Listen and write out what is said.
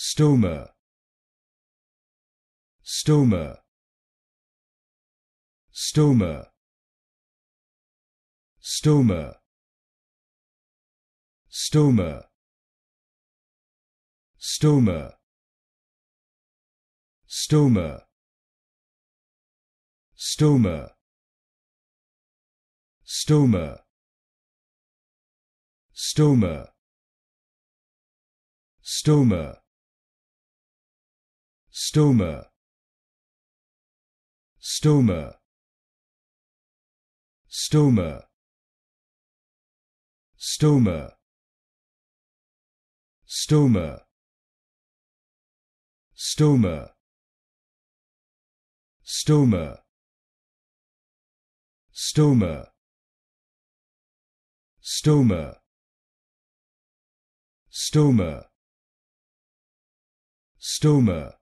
stoma stoma stoma stoma stoma stoma stoma stoma stoma stoma stoma stoma stoma stoma stoma stoma stoma stoma stoma stoma stoma stoma